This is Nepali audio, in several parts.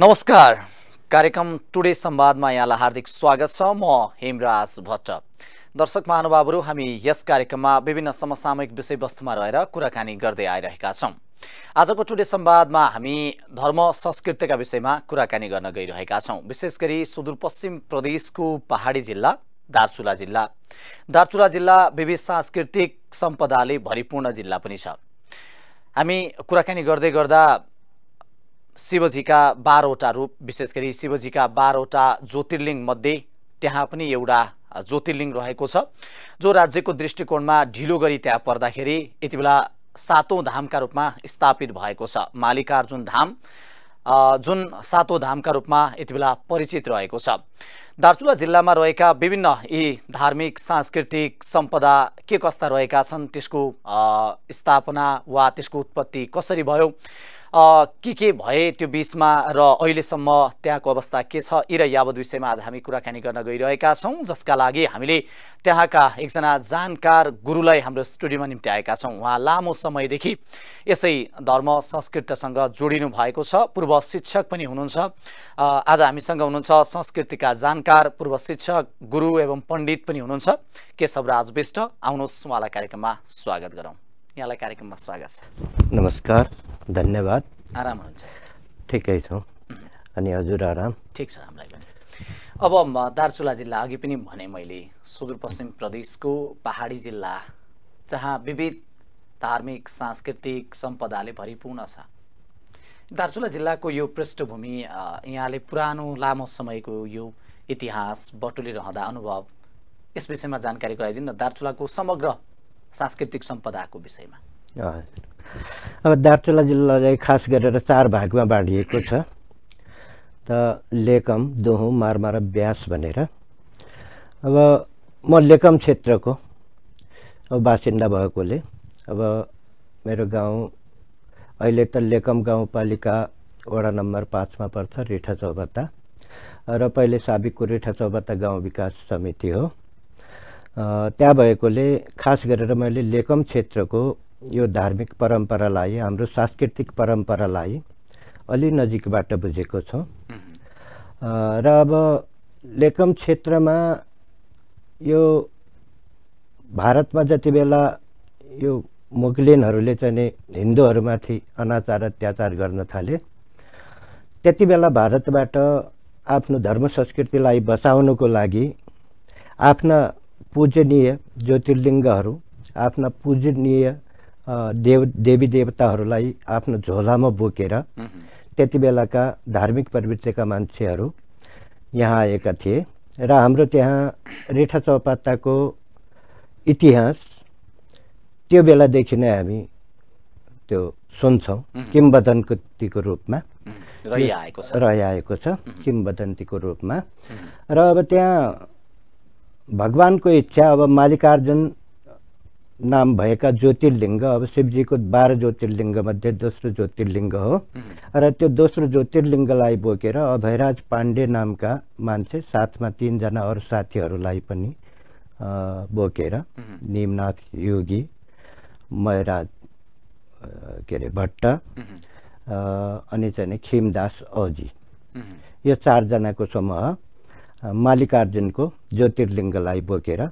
नमस्कार कार्यक्रम टुडे संवादमा यहाँलाई हार्दिक स्वागत छ म हेमराज भट्ट दर्शक महानुभावहरू हामी यस कार्यक्रममा विभिन्न समसामयिक विषयवस्तुमा रहेर कुराकानी गर्दै आइरहेका छौँ आजको टुडे संवादमा हामी धर्म संस्कृतिका विषयमा कुराकानी गर्न गइरहेका छौँ विशेष गरी सुदूरपश्चिम प्रदेशको पहाडी जिल्ला दार्चुला जिल्ला दार्चुला जिल्ला विविध सांस्कृतिक सम्पदाले भरिपूर्ण जिल्ला पनि छ हामी कुराकानी गर्दै गर्दा शिवजीका बाह्रवटा रूप विशेष गरी शिवजीका बाह्रवटा ज्योतिर्लिङ्गमध्ये त्यहाँ पनि एउटा ज्योतिर्लिङ्ग रहेको छ जो राज्यको दृष्टिकोणमा ढिलो गरी त्यहाँ पर्दाखेरि यति बेला सातौँ धामका रूपमा स्थापित भएको छ मालिकार्जुन धाम जुन सातौँ धामका रूपमा यति बेला परिचित रहेको छ दार्चुला जिल्लामा रहेका विभिन्न यी धार्मिक सांस्कृतिक सम्पदा के कस्ता रहेका छन् त्यसको स्थापना वा त्यसको उत्पत्ति कसरी भयो के के भए त्यो बिचमा र अहिलेसम्म त्यहाँको अवस्था के छ यी र यावत विषयमा आज हामी कुराकानी गर्न गइरहेका छौँ जसका लागि हामीले त्यहाँका एकजना जानकार गुरुलाई हाम्रो स्टुडियोमा निम्ति आएका छौँ उहाँ लामो समयदेखि यसै धर्म संस्कृतसँग जोडिनु भएको छ पूर्व शिक्षक पनि हुनुहुन्छ आज हामीसँग हुनुहुन्छ संस्कृतिका जानकार पूर्व शिक्षक गुरु एवं पण्डित पनि हुनुहुन्छ केशवराज राज विष्ट आउनुहोस् उहाँलाई कार्यक्रममा स्वागत गरौँ यहाँलाई कार्यक्रममा स्वागत छ नमस्कार धन्यवाद आराम हुनुहुन्छ ठिकै छौँ अनि हजुर आराम ठिक छ हामीलाई पनि अब दार्चुला जिल्ला अघि पनि भने मैले सुदूरपश्चिम प्रदेशको पहाडी जिल्ला जहाँ विविध धार्मिक सांस्कृतिक सम्पदाले भरिपूर्ण छ दार्चुला जिल्लाको यो पृष्ठभूमि यहाँले पुरानो लामो समयको यो इतिहास बटुलिरहँदा अनुभव यस विषयमा जानकारी गराइदिनु दार्चुलाको समग्र सांस्कृतिक सम्पदाको विषयमा अब दार्चुला जिल्लालाई खास गरेर चार भागमा बाँडिएको छ त लेकम दोहोँ मारमा र ब्यास भनेर अब म लेकम क्षेत्रको अब बासिन्दा भएकोले अब मेरो गाउँ अहिले त लेकम गाउँपालिका वडा नम्बर पाँचमा पर्छ रिठा चौबत्ता र पहिले साबिकको रिठा चौबत्ता गाउँ विकास समिति हो त्यहाँ भएकोले खास गरेर मैले लेकम क्षेत्रको यो धार्मिक परम्परालाई हाम्रो सांस्कृतिक परम्परालाई अलि नजिकबाट बुझेको छौँ र अब लेकम क्षेत्रमा यो भारतमा जति बेला यो मुगलिनहरूले चाहिँ नि हिन्दूहरूमाथि अनाचार अत्याचार गर्न थाले त्यति बेला भारतबाट आफ्नो धर्म संस्कृतिलाई बचाउनुको लागि आफ्ना पूजनीय ज्योतिर्लिङ्गहरू आफ्ना पूजनीय देव देवी देवताहरूलाई आफ्नो झोलामा बोकेर त्यति बेलाका धार्मिक प्रवृत्तिका मान्छेहरू यहाँ आएका थिए र हाम्रो त्यहाँ रेठा चौपाताको इतिहास त्यो बेलादेखि नै हामी त्यो सुन्छौँ किम्बदन्तीको रूपमा रहिआएको छ किम्बदन्तीको रूपमा र अब त्यहाँ भगवान्को इच्छा अब मालिकार्जुन नाम भएका ज्योतिर्लिङ्ग अब शिवजीको बाह्र ज्योतिर्लिङ्गमध्ये दोस्रो ज्योतिर्लिङ्ग हो र त्यो दोस्रो ज्योतिर्लिङ्गलाई बोकेर अभयराज पाण्डे नामका मान्छे साथमा तिनजना अरू साथीहरूलाई पनि बोकेर निमनाथ योगी मयराज के अरे भट्ट अनि चाहिँ खिमदास औजी यो चारजनाको समूह मालिकार्जुनको ज्योतिर्लिङ्गलाई बोकेर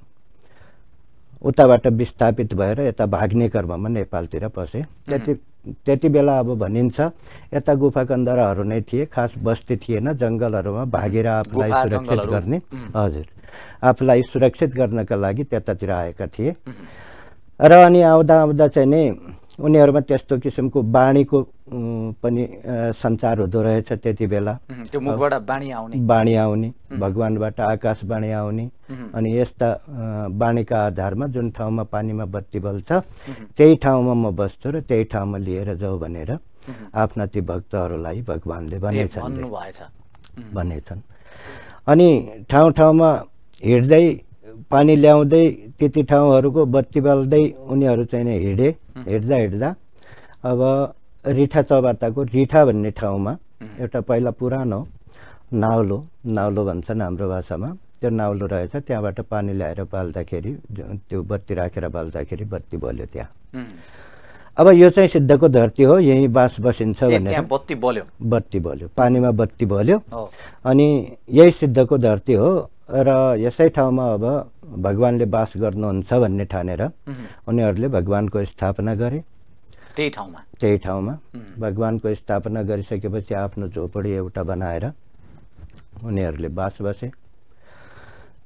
उताबाट विस्थापित भएर यता भाग्ने क्रममा नेपालतिर पसे त्यति त्यति बेला अब भनिन्छ यता गुफाकन्दराहरू नै थिए खास बस्ती थिएन जङ्गलहरूमा भागेर आफूलाई सुरक्षित गर्ने हजुर आफूलाई सुरक्षित गर्नका लागि त्यतातिर आएका थिए र अनि आउँदा आउँदा चाहिँ नि उनीहरूमा त्यस्तो किसिमको बाणीको पनि सञ्चार हुँदो रहेछ त्यति बेला त्यो मुखबाट बाणी आउने बाणी आउने भगवान्बाट आकाश बाणी आउने अनि यस्ता बाणीका आधारमा जुन ठाउँमा पानीमा बत्ती बल्छ त्यही ठाउँमा म बस्छु र त्यही ठाउँमा लिएर जाऊ भनेर आफ्ना ती भक्तहरूलाई भगवान्ले भनेछन् भनेछन् अनि ठाउँ ठाउँमा हिँड्दै पानी ल्याउँदै त्यति ठाउँहरूको बत्ती बल्दै उनीहरू चाहिँ हिँडे हिँड्दा हिँड्दा अब रिठा चौबाताको रिठा भन्ने ठाउँमा एउटा पहिला पुरानो नाउलो नाउलो भन्छन् हाम्रो भाषामा त्यो नाउलो रहेछ त्यहाँबाट पानी ल्याएर बाल्दाखेरि त्यो बत्ती राखेर बाल्दाखेरि बत्ती बल्यो त्यहाँ अब यो चाहिँ सिद्धको धरती हो यहीँ बाँस बसिन्छ भनेर बत्ती बल्यो बत्ती बल्यो पानीमा बत्ती बल्यो अनि यही सिद्धको धरती हो र यसै ठाउँमा अब भगवान्ले बास गर्नुहुन्छ भन्ने ठानेर उनीहरूले भगवान्को स्थापना गरे त्यही ठाउँमा त्यही ठाउँमा भगवान्को स्थापना गरिसकेपछि आफ्नो झोपडी एउटा बनाएर उनीहरूले बास बसे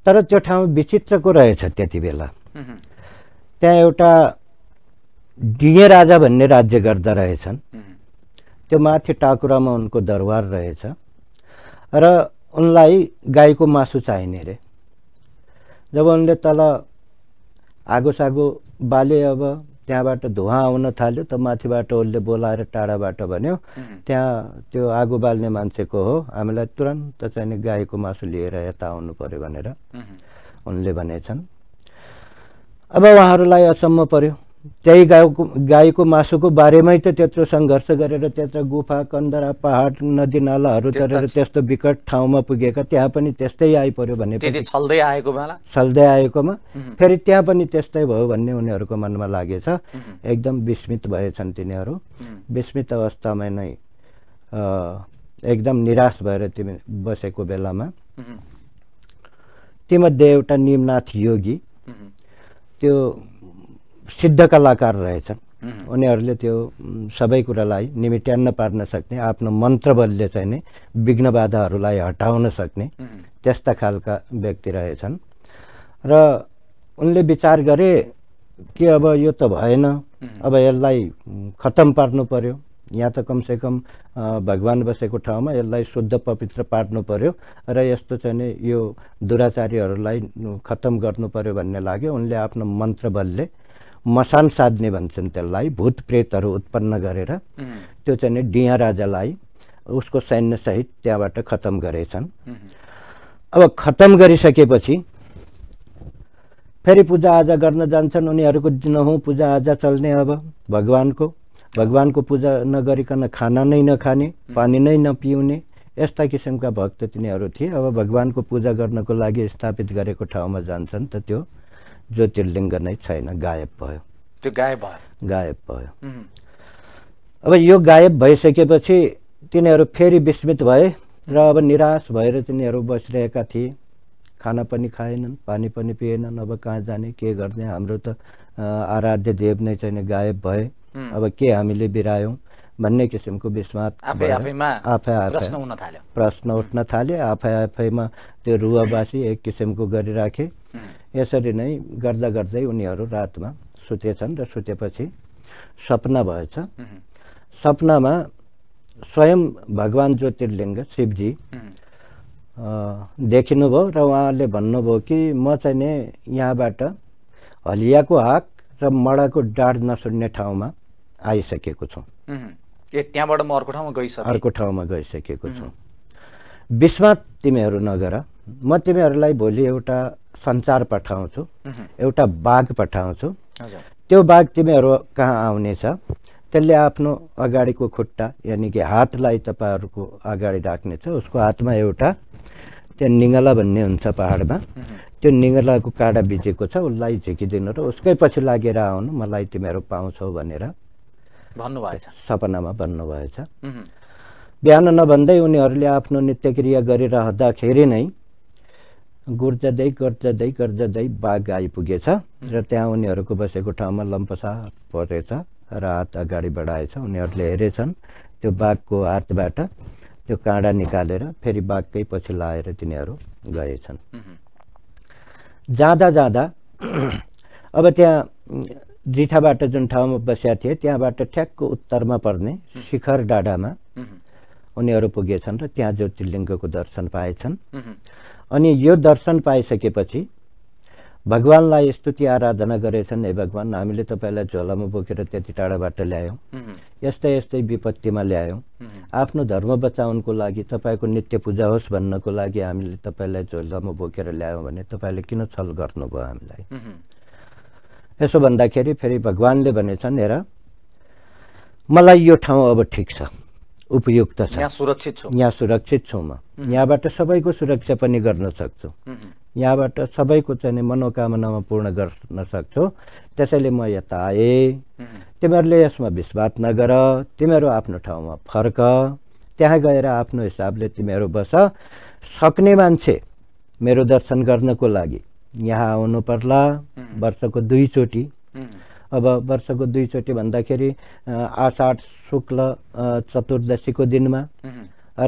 तर त्यो ठाउँ विचित्रको रहेछ त्यति बेला त्यहाँ एउटा डिगे राजा भन्ने राज्य गर्दा रहेछन् त्यो माथि टाकुरामा उनको दरबार रहेछ र उनलाई गाईको मासु चाहिने रे जब उनले तल आगो सागो बाले अब त्यहाँबाट धुवा आउन थाल्यो त माथिबाट उसले बोलाएर टाढाबाट भन्यो त्यहाँ त्यो आगो बाल्ने मान्छेको हो हामीलाई तुरन्त चाहिँ गाईको मासु लिएर यता आउनु पर्यो भनेर उनले भनेछन् अब उहाँहरूलाई असम्म पर्यो त्यही गाईको गाईको मासुको बारेमै त त्यत्रो सङ्घर्ष गरेर त्यत्रो गुफा कन्दरा पहाड नदी नालाहरू तरेर त्यस्तो विकट ठाउँमा पुगेका त्यहाँ पनि त्यस्तै आइपऱ्यो भने छल्दै आएकोमा छल्दै आएकोमा फेरि त्यहाँ पनि त्यस्तै भयो भन्ने उनीहरूको मनमा लागेछ एकदम विस्मित भएछन् तिनीहरू विस्मित अवस्थामा नै एकदम निराश भएर तिमी बसेको बेलामा तीमध्ये एउटा निमनाथ योगी त्यो सिद्ध कलाकार रहेछन् उनीहरूले त्यो सबै कुरालाई निमिट्यान्न पार्न सक्ने आफ्नो मन्त्रबलले चाहिँ नि विघ्न बाधाहरूलाई हटाउन सक्ने त्यस्ता खालका व्यक्ति रहेछन् र उनले विचार गरे कि अब यो त भएन अब यसलाई खत्तम पार्नु पर्यो यहाँ त कमसेकम भगवान् बसेको ठाउँमा यसलाई शुद्ध पवित्र पार्नु पर्यो र यस्तो चाहिँ नि यो दुराचारीहरूलाई खत्तम गर्नु पर्यो भन्ने लाग्यो उनले आफ्नो मन्त्रबलले मसान साध्ने भन्छन् त्यसलाई भूत प्रेतहरू उत्पन्न गरेर त्यो चाहिँ डिया राजालाई उसको सैन्यसहित त्यहाँबाट खतम गरेछन् अब खतम गरिसकेपछि फेरि पूजाआजा गर्न जान्छन् उनीहरूको दिनहुँ पूजाआजा चल्ने अब भगवान्को भगवान्को पूजा नगरिकन खाना नै नखाने पानी नै नपिउने यस्ता किसिमका भक्त तिनीहरू थिए अब भगवान्को पूजा गर्नको लागि स्थापित गरेको ठाउँमा जान्छन् त त्यो ज्योतिर्लिङ्ग नै छैन गायब भयो त्यो गायब भयो गायब भयो अब यो गायब भइसकेपछि तिनीहरू फेरि विस्मित भए र अब निराश भएर तिनीहरू बसिरहेका थिए खाना पनि खाएनन् पानी पनि पिएनन् अब कहाँ जाने के गर्ने हाम्रो त आराध्य देव नै छैन गायब भए अब के हामीले बिरायौँ भन्ने किसिमको विस्मात आफै आफै प्रश्न उठ्न थाल्यो आफै आफैमा त्यो रुवावासी एक किसिमको गरिराखे यसरी नै गर्दा गर्दै उनीहरू रातमा सुतेछन् र सुतेपछि सपना भएछ सपनामा स्वयं भगवान् ज्योतिर्लिङ्ग शिवजी देखिनुभयो र उहाँले भन्नुभयो कि म चाहिँ नि यहाँबाट हलियाको हाक र मडाको डाँड नसुन्ने ठाउँमा आइसकेको छु ए त्यहाँबाट म अर्को ठाउँमा गइसकेँ अर्को ठाउँमा गइसकेको छु विस्मात तिमीहरू नगर म तिमीहरूलाई भोलि एउटा सञ्चार पठाउँछु एउटा बाघ पठाउँछु त्यो बाघ तिमीहरू कहाँ आउनेछ त्यसले आफ्नो अगाडिको खुट्टा यानि कि हातलाई तपाईँहरूको अगाडि राख्नेछ उसको हातमा एउटा त्यो निङ्गला भन्ने हुन्छ पाहाडमा त्यो निङ्गलाको काँडा बिजेको छ उसलाई झिकिदिनु र उसकै पछि लागेर आउनु मलाई तिमीहरू पाउँछौ भनेर भन्नुभएछ सपनामा भन्नुभएछ बिहान नभन्दै उनीहरूले आफ्नो नित्यक्रिया गरिरहँदाखेरि नै गुर्जदै गर्जदै गर्जदै बाघ आइपुगेछ र त्यहाँ उनीहरूको बसेको ठाउँमा लम्पसा परेछ र हात अगाडि बढाएछ उनीहरूले हेरेछन् त्यो बाघको हातबाट त्यो काँडा निकालेर फेरि बाघकै पछि लाएर तिनीहरू गएछन् जाँदा जाँदा अब त्यहाँ जिठाबाट जुन ठाउँमा बसेका थिए त्यहाँबाट ठ्याक्क उत्तरमा पर्ने शिखर डाँडामा उनीहरू पुगेछन् र त्यहाँ ज्योतिर्लिङ्गको दर्शन पाएछन् अनि यो दर्शन पाइसकेपछि भगवान्लाई स्तुति आराधना गरेछन् हे भगवान् हामीले तपाईँलाई झोलामा बोकेर त्यति टाढाबाट ल्यायौँ यस्तै यस्तै विपत्तिमा ल्यायौँ आफ्नो धर्म बचाउनको लागि तपाईँको नित्य पूजा होस् भन्नको लागि हामीले तपाईँलाई झोलामा बोकेर ल्यायौँ भने तपाईँले किन छल गर्नुभयो हामीलाई यसो भन्दाखेरि फेरि भगवान्ले भनेछन् हेर मलाई यो ठाउँ अब ठिक छ उपयुक्त छ यहाँ सुरक्षित छौँ यहाँ सुरक्षित छौँ म यहाँबाट सबैको सुरक्षा पनि गर्न सक्छु यहाँबाट सबैको चाहिँ मनोकामनामा पूर्ण गर्न सक्छु त्यसैले म यता आएँ तिमीहरूले यसमा विश्वास नगर तिमीहरू आफ्नो ठाउँमा फर्क त्यहाँ गएर आफ्नो हिसाबले तिमीहरू बस सक्ने मान्छे मेरो दर्शन गर्नको लागि यहाँ आउनु पर्ला वर्षको दुईचोटि अब वर्षको दुईचोटि भन्दाखेरि आषाढ शुक्ल चतुर्दशीको दिनमा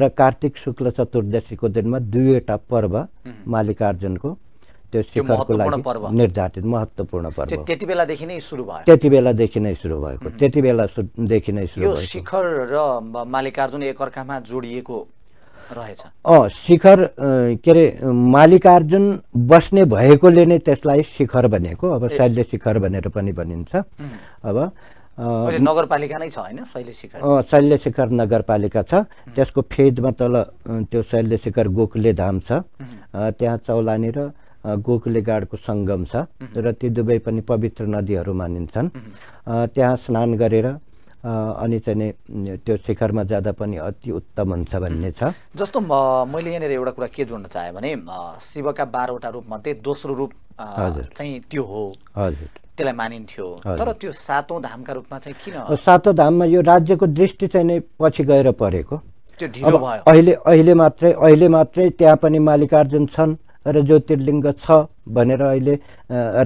र कार्तिक शुक्ल चतुर्दशीको दिनमा दुईवटा पर्व मालिकार्जुनको त्यो शिखरको लागि निर्धारित महत्त्वपूर्ण पर्व त्यति बेलादेखि नै सुरु भयो त्यति बेलादेखि नै सुरु भएको त्यति बेलादेखि नै सुरु शिखर र मालिकार्जुन एकअर्कामा जोडिएको रहेछ अँ शिखर के अरे मालिकार्जुन बस्ने भएकोले नै त्यसलाई शिखर भनेको अब शैल्य शिखर भनेर पनि भनिन्छ अब नगरपालिका नै छ होइन शैल्य शिखर शैल्य शिखर नगरपालिका छ त्यसको फेदमा तल त्यो शैल्य शिखर गोकुले धाम छ त्यहाँ चौलानी र गोकुले गाडको सङ्गम छ र ती दुवै पनि पवित्र नदीहरू मानिन्छन् त्यहाँ स्नान गरेर अनि चाहिँ त्यो शिखरमा जाँदा पनि अति उत्तम हुन्छ भन्ने छ जस्तो मैले यहाँनिर एउटा कुरा के जोड्न चाहेँ भने शिवका बाह्रवटा रूपमध्ये दोस्रो रूप चाहिँ त्यो हो हजुर त्यसलाई मानिन्थ्यो तर त्यो सातौँ धामका रूपमा चाहिँ किन सातौँ धाममा यो राज्यको दृष्टि चाहिँ नै पछि गएर परेको त्यो ढिलो भयो अहिले अहिले मात्रै अहिले मात्रै त्यहाँ पनि मालिकार्जुन छन् र ज्योतिर्लिङ्ग छ भनेर अहिले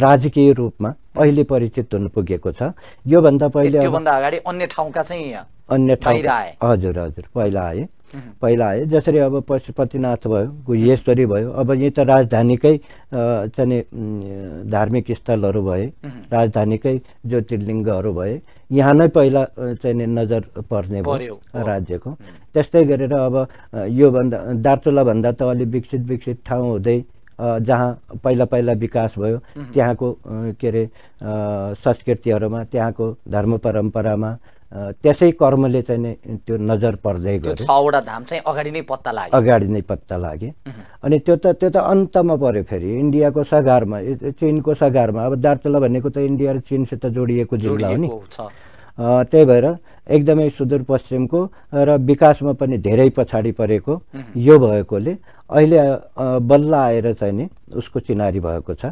राजकीय रूपमा अहिले परिचित हुनु पुगेको छ योभन्दा पहिले अगाडि अन्य ठाउँका चाहिँ अन्य ठाउँ हजुर हजुर पहिला आए पहिला आए जसरी अब पशुपतिनाथ भयो गुहेश्वरी भयो अब यी त राजधानीकै चाहिँ धार्मिक स्थलहरू भए राजधानीकै ज्योतिर्लिङ्गहरू भए यहाँ नै पहिला चाहिँ नजर पर्ने भयो राज्यको त्यस्तै गरेर अब योभन्दा दार्चुलाभन्दा त अलि विकसित विकसित ठाउँ हुँदै जहाँ पहिला पहिला विकास भयो त्यहाँको के अरे संस्कृतिहरूमा त्यहाँको धर्म परम्परामा त्यसै कर्मले चाहिँ नै त्यो नजर पर्दै गयो छवटा धाम चाहिँ अगाडि नै पत्ता लाग्यो अगाडि नै पत्ता लाग्यो अनि त्यो त त्यो त अन्तमा पऱ्यो फेरि इन्डियाको सघारमा चिनको सघारमा अब दार्चुला भनेको त इन्डिया र चिनसित जोडिएको जिल्ला हो नि त्यही भएर एकदमै सुदूरपश्चिमको र विकासमा पनि धेरै पछाडि परेको यो भएकोले अहिले बल्ल आएर चाहिँ नि उसको चिनारी भएको छ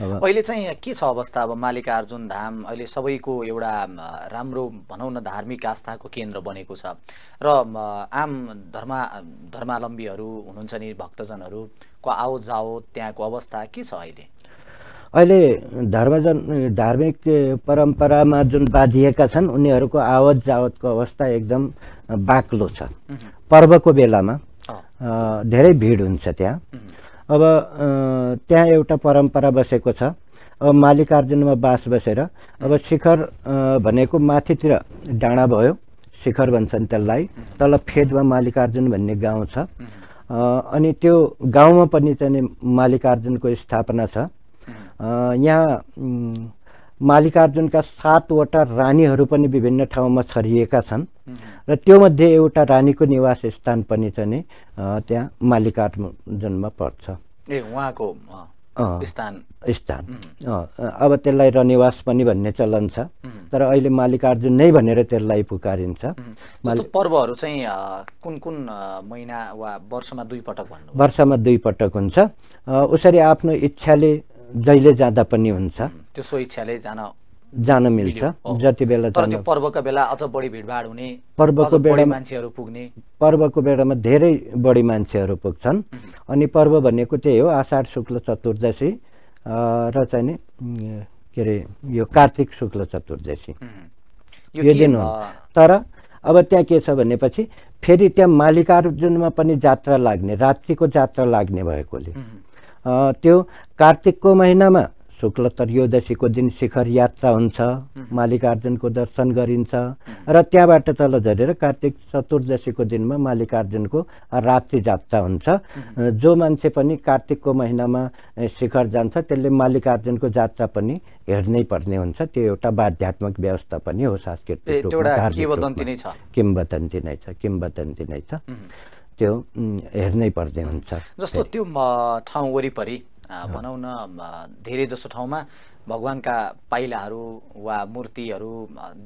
अहिले चाहिँ के छ अवस्था अब मालिकार्जुन धाम अहिले सबैको एउटा राम्रो भनौँ न धार्मिक आस्थाको केन्द्र बनेको छ र आम धर्मा धर्मावलम्बीहरू हुनुहुन्छ नि भक्तजनहरूको आओ जाओ त्यहाँको अवस्था के छ अहिले अहिले धर्म धार्मिक परम्परामा जुन बाँधिएका छन् उनीहरूको आवत जावतको अवस्था एकदम बाक्लो छ पर्वको बेलामा धेरै भिड हुन्छ त्यहाँ अब त्यहाँ एउटा परम्परा बसेको छ अब मालिकार्जुनमा बास बसेर अब शिखर भनेको माथितिर डाँडा भयो शिखर भन्छन् त्यसलाई तल फेदमा मालिकार्जुन भन्ने गाउँ छ अनि त्यो गाउँमा पनि चाहिँ मालिकार्जुनको स्थापना छ यहाँ मालिकार्जुनका सातवटा रानीहरू पनि विभिन्न ठाउँमा छरिएका छन् र त्योमध्ये एउटा रानीको निवास स्थान पनि छ नि त्यहाँ मालिकार्जुनमा पर्छ ए उहाँको स्थान स्थान अब त्यसलाई रनिवास पनि भन्ने चलन छ तर अहिले मालिकार्जुन नै भनेर त्यसलाई पुकारिन्छ पर्वहरू चाहिँ कुन कुन महिना वा वर्षमा दुई पटक भन्नु वर्षमा दुई पटक हुन्छ उसरी आफ्नो इच्छाले जहिले जाँदा पनि हुन्छ त्यो स्वेच्छाले जान जान मिल्छ जति बेला पर्वको बेला अझ बढी भिडभाड हुने पर्वको बेला मान्छेहरू पुग्ने पर्वको बेलामा धेरै बढी मान्छेहरू पुग्छन् अनि पर्व भनेको त्यही हो आषाढ शुक्ल चतुर्दशी र चाहिँ नि के अरे यो कार्तिक शुक्ल चतुर्दशी यो दिन हो तर अब त्यहाँ के छ भनेपछि फेरि त्यहाँ मालिकार्जुनमा पनि जात्रा लाग्ने रात्रिको जात्रा लाग्ने भएकोले त्यो कार्तिकको महिनामा शुक्ल त्रयोदशीको दिन शिखर यात्रा हुन्छ मालिकार्जुनको दर्शन गरिन्छ र त्यहाँबाट तल झरेर कार्तिक चतुर्दशीको दिनमा मालिकार्जुनको रात्रि जात्रा हुन्छ जो मान्छे पनि कार्तिकको महिनामा शिखर जान्छ त्यसले मालिकार्जुनको जात्रा पनि हेर्नै पर्ने हुन्छ त्यो एउटा बाध्यात्मक व्यवस्था पनि हो सांस्कृतिक किम्बदन्ती नै छ किम्बदन्ती नै छ त्यो हेर्नै पर्ने हुन्छ जस्तो त्यो ठाउँ वरिपरि भनौँ न धेरै जसो ठाउँमा भगवान्का पाइलाहरू वा मूर्तिहरू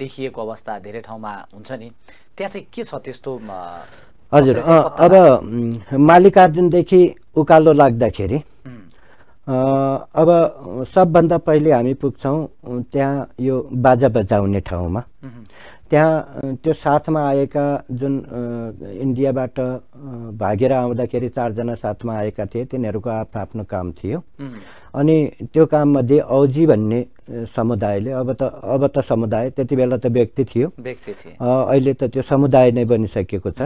देखिएको अवस्था धेरै ठाउँमा हुन्छ नि त्यहाँ चाहिँ के छ त्यस्तो हजुर अब मालिकार्जुनदेखि उकालो लाग्दाखेरि अब सबभन्दा पहिले हामी पुग्छौँ त्यहाँ यो बाजा बजाउने ठाउँमा त्यहाँ त्यो साथमा आएका जुन इन्डियाबाट भागेर आउँदाखेरि चारजना साथमा आएका थिए तिनीहरूको आफ्नो आफ्नो काम थियो अनि त्यो काममध्ये औजी भन्ने समुदायले अब त अब त समुदाय त्यति बेला त व्यक्ति थियो अहिले त त्यो समुदाय नै बनिसकेको छ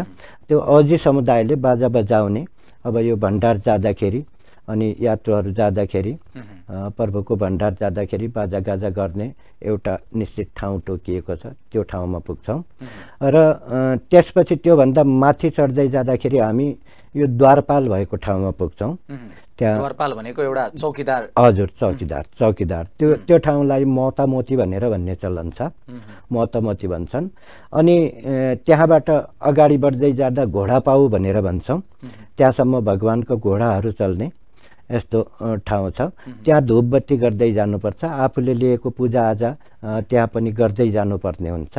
त्यो औजी समुदायले बाजा बजाउने अब यो भण्डार जाँदाखेरि अनि यात्रुहरू जाँदाखेरि पर्वको भण्डार जाँदाखेरि बाजागाजा गर्ने एउटा निश्चित ठाउँ टोकिएको छ त्यो ठाउँमा पुग्छौँ र त्यसपछि त्योभन्दा माथि चढ्दै जाँदाखेरि हामी यो द्वारपाल भएको ठाउँमा पुग्छौँ त्यहाँ द्वारपाल भनेको एउटा चौकीदार हजुर चौकीदार चौकीदार त्यो त्यो ठाउँलाई मोतामोती भनेर भन्ने चलन छ मोतामोती भन्छन् अनि त्यहाँबाट अगाडि बढ्दै जाँदा पाऊ भनेर भन्छौँ त्यहाँसम्म भगवान्को घोडाहरू चल्ने यस्तो ठाउँ छ त्यहाँ धुपबत्ती गर्दै जानुपर्छ आफूले लिएको पूजाआजा त्यहाँ पनि गर्दै जानुपर्ने हुन्छ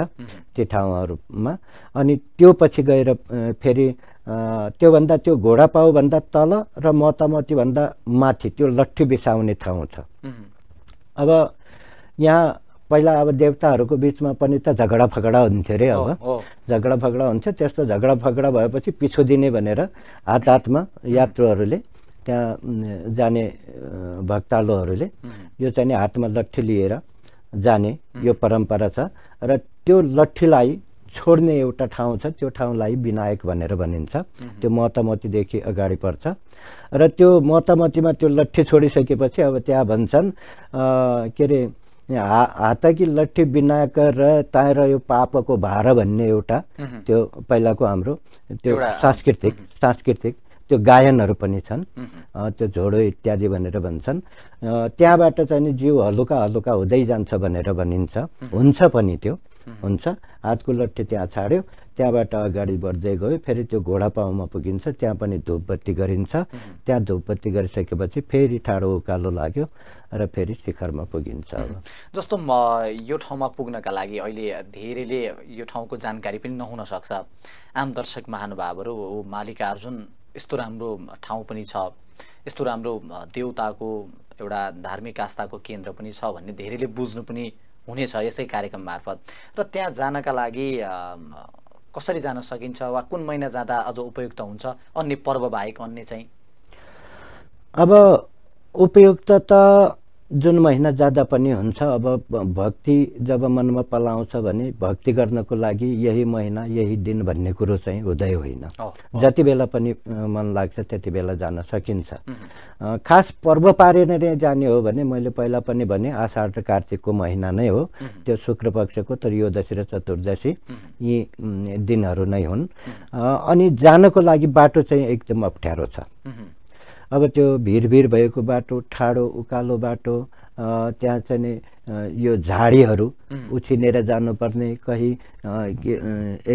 त्यो ठाउँहरूमा अनि त्यो पछि गएर फेरि त्योभन्दा त्यो घोडापाउभन्दा तल र मतामतीभन्दा माथि त्यो लट्ठी बिसाउने ठाउँ छ अब यहाँ पहिला अब देवताहरूको बिचमा पनि त झगडा फगडा हुन्थ्यो अरे अब झगडा फगडा हुन्थ्यो त्यस्तो झगडा फगडा भएपछि पिछो दिने भनेर हात हातमा यात्रुहरूले त्यहाँ जाने भक्तालुहरूले यो चाहिँ हातमा लट्ठी लिएर जाने यो परम्परा छ र त्यो लट्ठीलाई छोड्ने एउटा ठाउँ छ त्यो ठाउँलाई विनायक भनेर भनिन्छ त्यो मतामतीदेखि अगाडि पर्छ र त्यो मतामतीमा त्यो लट्ठी छोडिसकेपछि अब त्यहाँ भन्छन् के अरे हा हातकी लट्ठी विनायक र ताएर यो पापको भार भन्ने एउटा त्यो पहिलाको हाम्रो त्यो सांस्कृतिक सांस्कृतिक त्यो गायनहरू पनि छन् त्यो झोडो इत्यादि भनेर भन्छन् त्यहाँबाट चाहिँ जिउ हलुका हलुका हुँदै जान्छ भनेर भनिन्छ हुन्छ पनि त्यो हुन्छ हातको लट्ठी त्यहाँ छाड्यो त्यहाँबाट अगाडि बढ्दै गयो फेरि त्यो घोडापाउमा पुगिन्छ त्यहाँ पनि धुपबत्ती गरिन्छ त्यहाँ धुपबत्ती गरिसकेपछि फेरि ठाडो उकालो लाग्यो र फेरि शिखरमा पुगिन्छ जस्तो म यो ठाउँमा पुग्नका लागि अहिले धेरैले यो ठाउँको जानकारी पनि नहुन सक्छ आम दर्शक महानुभावहरू मालिका अर्जुन यस्तो राम्रो ठाउँ पनि छ यस्तो राम्रो देउताको एउटा धार्मिक आस्थाको केन्द्र पनि छ भन्ने धेरैले बुझ्नु पनि हुनेछ यसै कार्यक्रम मार्फत र त्यहाँ जानका लागि कसरी जान सकिन्छ वा कुन महिना जाँदा अझ उपयुक्त हुन्छ अन्य पर्वबाहेक अन्य चाहिँ अब उपयुक्त त जुन महिना जाँदा पनि हुन्छ अब भक्ति जब मनमा पलाउँछ भने भक्ति गर्नको लागि यही महिना यही दिन भन्ने कुरो चाहिँ हुँदै होइन जति बेला पनि मन लाग्छ त्यति बेला जान सकिन्छ खास पर्व पारेर नै जाने हो भने मैले पहिला पनि भने आषाढ कार्तिकको महिना नै हो त्यो शुक्र पक्षको तर दशी र चतुर्दशी यी दिनहरू नै हुन् अनि जानको लागि बाटो चाहिँ एकदम अप्ठ्यारो छ अब त्यो भिरभिर भएको बाटो ठाडो उकालो बाटो त्यहाँ चाहिँ यो झाडीहरू उछिनेर जानुपर्ने कहीँ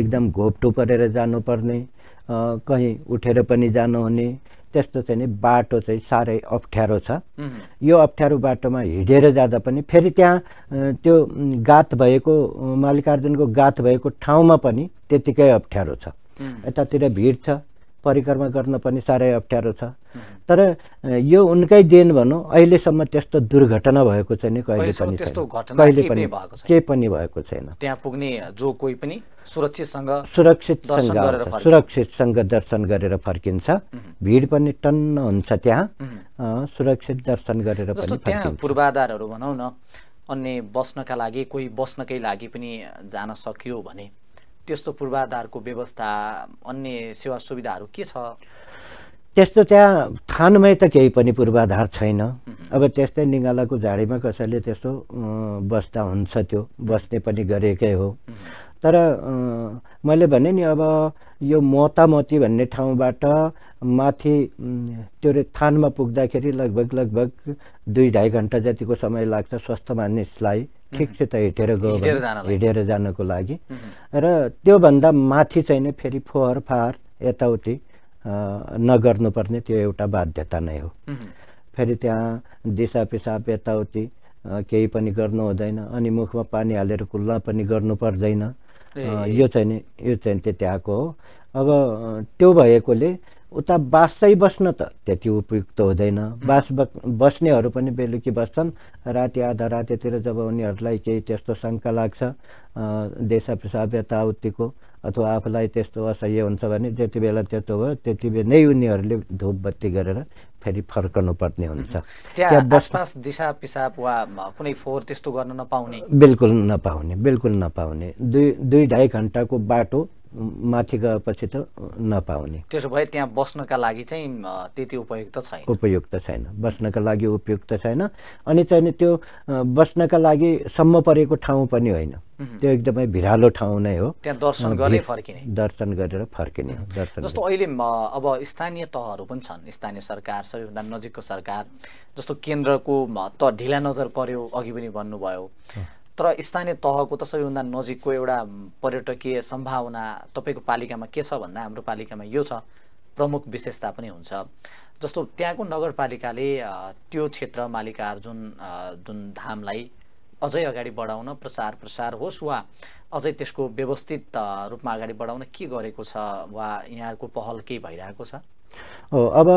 एकदम घोप्टो परेर जानुपर्ने कहीँ उठेर पनि जानुहुने त्यस्तो चाहिँ नि बाटो चाहिँ साह्रै अप्ठ्यारो छ यो अप्ठ्यारो बाटोमा हिँडेर जाँदा पनि फेरि त्यहाँ त्यो गात भएको मालिकार्जुनको गात भएको ठाउँमा पनि त्यतिकै अप्ठ्यारो छ यतातिर भिड छ परिक्रमा गर्न पनि साह्रै अप्ठ्यारो छ तर यो उनकै देन भनौँ अहिलेसम्म त्यस्तो दुर्घटना भएको छैन कहिले पनि कहिले पनि केही पनि भएको छैन त्यहाँ पुग्ने जो कोही पनि सुरक्षितसँग सुरक्षित सुरक्षितसँग दर्शन गरेर फर्किन्छ भिड पनि टन्न हुन्छ त्यहाँ सुरक्षित दर्शन गरेर पनि त्यहाँ पूर्वाधारहरू भनौँ न अन्य बस्नका लागि कोही बस्नकै लागि पनि जान सकियो भने त्यस्तो पूर्वाधारको व्यवस्था अन्य सेवा सुविधाहरू के छ त्यस्तो त्यहाँ थानमै त केही पनि पूर्वाधार छैन अब त्यस्तै निगालाको झाडीमा कसैले त्यस्तो बस्दा हुन्छ त्यो बस्ने पनि गरेकै हो तर मैले भने नि अब यो मोतामोती भन्ने ठाउँबाट माथि त्यो थानमा पुग्दाखेरि लगभग लगभग दुई ढाई घन्टा जतिको समय लाग्छ स्वस्थ मानिसलाई ठिक त हिँडेर गयो हिँडेर जानको लागि र त्योभन्दा माथि चाहिँ नै फेरि फोहोर फार यताउति नगर्नुपर्ने त्यो एउटा बाध्यता नै हो फेरि त्यहाँ दिसा पिसाब यताउति केही पनि गर्नु हुँदैन अनि मुखमा पानी हालेर कुल्ला पनि गर्नु पर्दैन यो चाहिँ नि यो चाहिँ त्यहाँको हो अब त्यो भएकोले उता बासै बस्न त त्यति उपयुक्त हुँदैन बास बस्नेहरू पनि बेलुकी बस्छन् राति आधा रातितिर जब उनीहरूलाई केही त्यस्तो शङ्का लाग्छ देशा पिसाब यताउतिको अथवा आफूलाई त्यस्तो असह्य हुन्छ भने जति बेला त्यस्तो भयो त्यति बेला नै उनीहरूले बत्ती गरेर फेरि फर्कनु पर्ने हुन्छ दिशा पिसाब वा कुनै फोहोर त्यस्तो गर्न नपाउने बिल्कुल नपाउने बिल्कुल नपाउने दुई दुई ढाई घन्टाको बाटो माथि गएपछि त नपाउने त्यसो भए त्यहाँ बस्नका लागि चाहिँ त्यति उपयुक्त छैन उपयुक्त छैन बस्नका लागि उपयुक्त छैन अनि चाहिँ त्यो बस्नका लागि सम्म परेको ठाउँ पनि होइन त्यो एकदमै भिरालो ठाउँ नै हो त्यहाँ दर्शन गरेर फर्किने दर्शन गरेर फर्किने दर्शन जस्तो अहिले अब स्थानीय तहहरू पनि छन् स्थानीय सरकार सबैभन्दा नजिकको सरकार जस्तो केन्द्रको त ढिला नजर पर्यो अघि पनि भन्नुभयो तर स्थानीय तहको त सबैभन्दा नजिकको एउटा पर्यटकीय सम्भावना तपाईँको पालिकामा के छ भन्दा हाम्रो पालिकामा यो छ प्रमुख विशेषता पनि हुन्छ जस्तो त्यहाँको नगरपालिकाले त्यो क्षेत्र मालिकार्जुन जुन धामलाई अझै अगाडि बढाउन प्रचार प्रसार होस् वा अझै त्यसको व्यवस्थित रूपमा अगाडि बढाउन के गरेको छ वा यहाँहरूको पहल के भइरहेको छ अब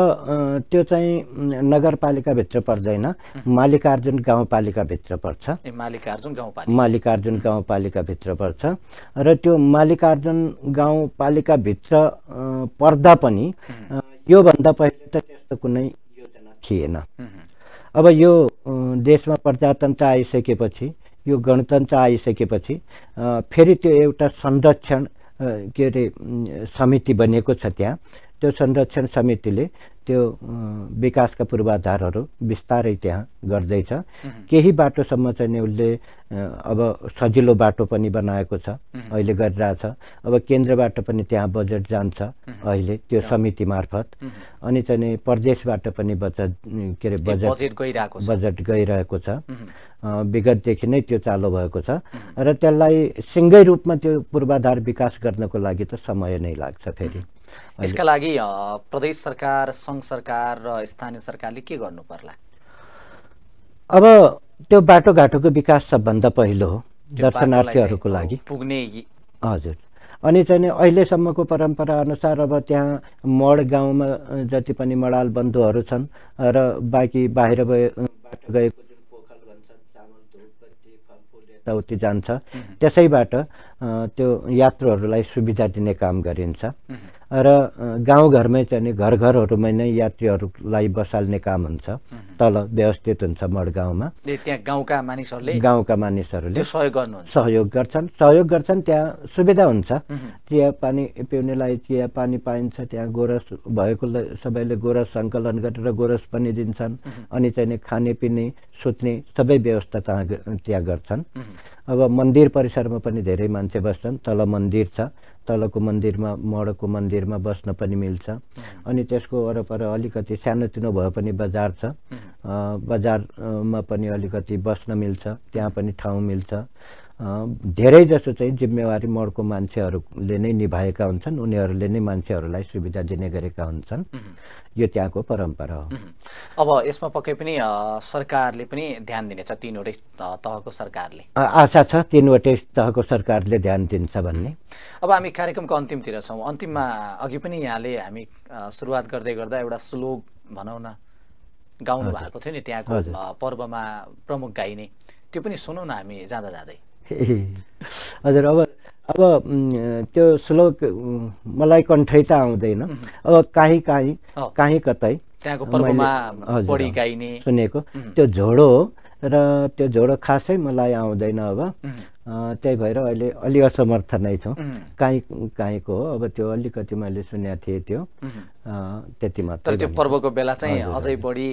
त्यो चाहिँ नगरपालिकाभित्र पर्दैन मालिकार्जुन गाउँपालिकाभित्र पर्छ मालिकार्जुन गाउँपालिका मालिकार्जुन गाउँपालिकाभित्र पर्छ र त्यो मालिकार्जुन गाउँपालिकाभित्र पर्दा पनि योभन्दा पहिले त त्यस्तो कुनै योजना थिएन अब यो देशमा प्रजातन्त्र आइसकेपछि यो गणतन्त्र आइसकेपछि फेरि त्यो एउटा संरक्षण के अरे समिति बनिएको छ त्यहाँ त्यो संरक्षण समितिले त्यो विकासका पूर्वाधारहरू बिस्तारै त्यहाँ गर्दैछ केही बाटोसम्म चाहिँ उसले अब सजिलो बाटो पनि बनाएको छ अहिले गरिरहेछ अब केन्द्रबाट पनि त्यहाँ बजेट जान्छ अहिले त्यो समिति मार्फत अनि चाहिँ प्रदेशबाट पनि बचत के अरे बजेट गइरहेको बजेट गइरहेको छ विगतदेखि नै त्यो चालु भएको छ र त्यसलाई सिँगै रूपमा त्यो पूर्वाधार विकास गर्नको लागि त समय नै लाग्छ फेरि यसका लागि प्रदेश सरकार सङ्घ सरकार र स्थानीय सरकारले के गर्नु पर्ला अब त्यो बाटोघाटोको विकास सबभन्दा पहिलो हो दर्शनार्थीहरूको लागि पुग्ने हजुर अनि चाहिँ अहिलेसम्मको परम्परा अनुसार अब त्यहाँ मड गाउँमा जति पनि मडाल बन्धुहरू छन् र बाँकी बाहिर बाटो गएको जुन पोखर भन्छन् चामल धुपबत्ती फलफुल यताउति जान्छ त्यसैबाट त्यो यात्रुहरूलाई सुविधा दिने काम गरिन्छ र गाउँघरमै चाहिँ घर घरहरूमै नै यात्रीहरूलाई बसाल्ने काम हुन्छ तल व्यवस्थित हुन्छ मडगाउँमा त्यहाँ गाउँका मानिसहरूले गाउँका मानिसहरूले सहयोग गर्नुहुन्छ सहयोग गर्छन् सहयोग गर्छन् त्यहाँ सुविधा हुन्छ चिया पानी पिउनेलाई चिया पानी पाइन्छ त्यहाँ गोरस भएको सबैले गोरस सङ्कलन गरेर गोरस पनि दिन्छन् अनि चाहिँ खाने पिने सुत्ने सबै व्यवस्था त्यहाँ गर्छन् अब मन्दिर परिसरमा पनि धेरै मान्छे बस्छन् तल मन्दिर छ तलको मन्दिरमा मडको मन्दिरमा बस्न पनि मिल्छ अनि त्यसको वरपर अलिकति सानोतिनो भए पनि बजार छ बजारमा पनि अलिकति बस्न मिल्छ त्यहाँ पनि ठाउँ मिल्छ धेरै जसो चाहिँ जिम्मेवारी मडको मान्छेहरूले नै निभाएका हुन्छन् उनीहरूले नै मान्छेहरूलाई सुविधा दिने गरेका हुन्छन् यो त्यहाँको परम्परा हो अब यसमा पक्कै पनि सरकारले पनि ध्यान दिनेछ तिनवटै तहको सरकारले आशा छ तिनवटै तहको सरकारले ध्यान दिन्छ भन्ने अब हामी कार्यक्रमको अन्तिमतिर छौँ अन्तिममा अघि पनि यहाँले हामी सुरुवात गर्दै गर्दा एउटा स्लोग भनौँ न गाउनु भएको थियो नि त्यहाँको पर्वमा प्रमुख गाइने त्यो पनि सुनौँ न हामी जाँदा जाँदै हजुर अब अब त्यो श्लोक मलाई कन्ठै त आउँदैन अब काहीँ काहीँ काहीँ कतै सुनेको त्यो झोडो र त्यो झोडो खासै मलाई आउँदैन अब त्यही भएर अहिले अलि असमर्थ नै छौँ काहीँ काहीँको हो अब त्यो अलिकति मैले सुनेको थिएँ त्यो त्यति मात्र त्यो पर्वको बेला चाहिँ अझै बढी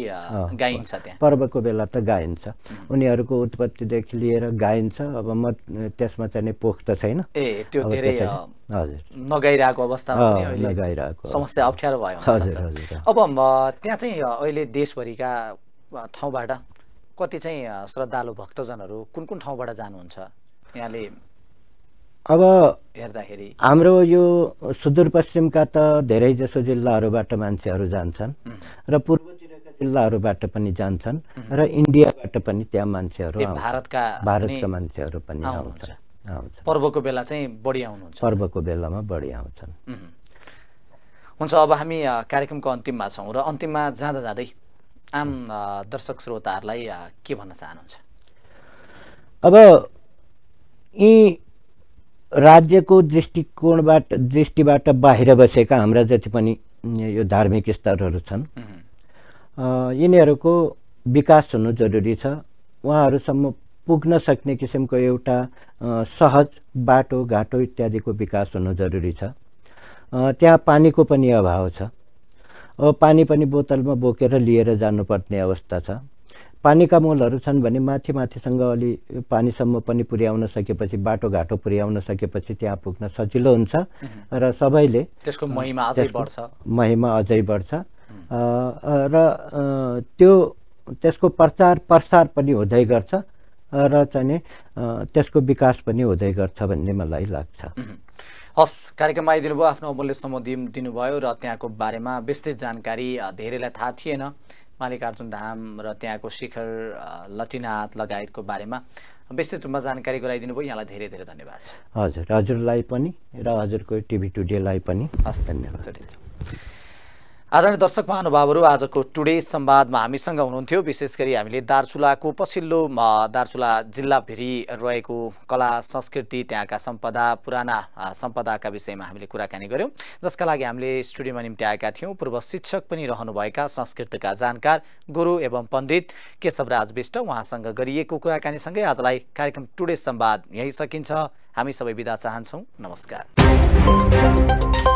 गाइन्छ पर्वको बेला त गाइन्छ उनीहरूको उत्पत्तिदेखि लिएर गाइन्छ अब म त्यसमा चाहिँ पोख त छैन ए त्यो धेरै हजुर नगाइरहेको अवस्थामा नगाइरहेको समस्या अप्ठ्यारो भयो अब त्यहाँ चाहिँ अहिले देशभरिका ठाउँबाट कति चाहिँ श्रद्धालु भक्तजनहरू कुन कुन ठाउँबाट जानुहुन्छ यहाँले अब हेर्दाखेरि हाम्रो यो सुदूरपश्चिमका त धेरै जसो जिल्लाहरूबाट मान्छेहरू जान्छन् र पूर्वतिरका जिल्लाहरूबाट पनि जान्छन् र इन्डियाबाट पनि त्यहाँ मान्छेहरू भारतका भारतका मान्छेहरू पनि आउँछ पर्वको बेला चाहिँ बढी आउनुहुन्छ पर्वको बेलामा बढी आउँछन् हुन्छ अब हामी कार्यक्रमको अन्तिममा छौँ र अन्तिममा जाँदा जाँदै आम दर्शक श्रोताहरूलाई के भन्न चाहनुहुन्छ अब यी राज्यको दृष्टिकोणबाट दृष्टिबाट बाहिर बसेका हाम्रा जति पनि यो धार्मिक स्तरहरू छन् यिनीहरूको विकास हुनु जरुरी छ उहाँहरूसम्म पुग्न सक्ने किसिमको एउटा सहज बाटो घाटो इत्यादिको विकास हुनु जरुरी छ त्यहाँ पानीको पनि अभाव छ पानी पनि बोतलमा बोकेर लिएर जानुपर्ने अवस्था छ पानीका मलहरू छन् भने माथि माथिसँग अलि पानीसम्म पनि पुर्याउन सकेपछि बाटोघाटो पुर्याउन सकेपछि त्यहाँ पुग्न सजिलो हुन्छ र सबैले त्यसको महिमा अझै बढ्छ महिमा अझै बढ्छ र त्यो त्यसको प्रचार प्रसार पनि हुँदै गर्छ र चाहिँ त्यसको विकास पनि हुँदै गर्छ भन्ने मलाई लाग्छ हस् कार्यक्रममा भयो आफ्नो अमूल्य समय दिनुभयो र त्यहाँको बारेमा विस्तृत जानकारी धेरैलाई थाहा थिएन मालिकार्जुन धाम र त्यहाँको शिखर लटिनाथ लगायतको बारेमा विस्तृत रूपमा जानकारी गराइदिनु भयो यहाँलाई धेरै धेरै धन्यवाद हजुर हजुरलाई पनि र हजुरको टिभी टुडेलाई पनि हस् धन्यवाद आदरणीय दर्शक महानुभावहरू आजको टुडे संवादमा हामीसँग हुनुहुन्थ्यो विशेष गरी हामीले दार्चुलाको पछिल्लो दार्चुला जिल्लाभरि रहेको कला संस्कृति त्यहाँका सम्पदा पुराना सम्पदाका विषयमा हामीले कुराकानी गऱ्यौँ जसका लागि हामीले स्टुडियोमा निम्ति आएका थियौँ पूर्व शिक्षक पनि रहनुभएका संस्कृतका जानकार गुरु एवं पण्डित केशवराज विष्ट उहाँसँग गरिएको कुराकानीसँगै आजलाई कार्यक्रम टुडे संवाद यहीँ सकिन्छ हामी सबै बिदा चाहन्छौँ नमस्कार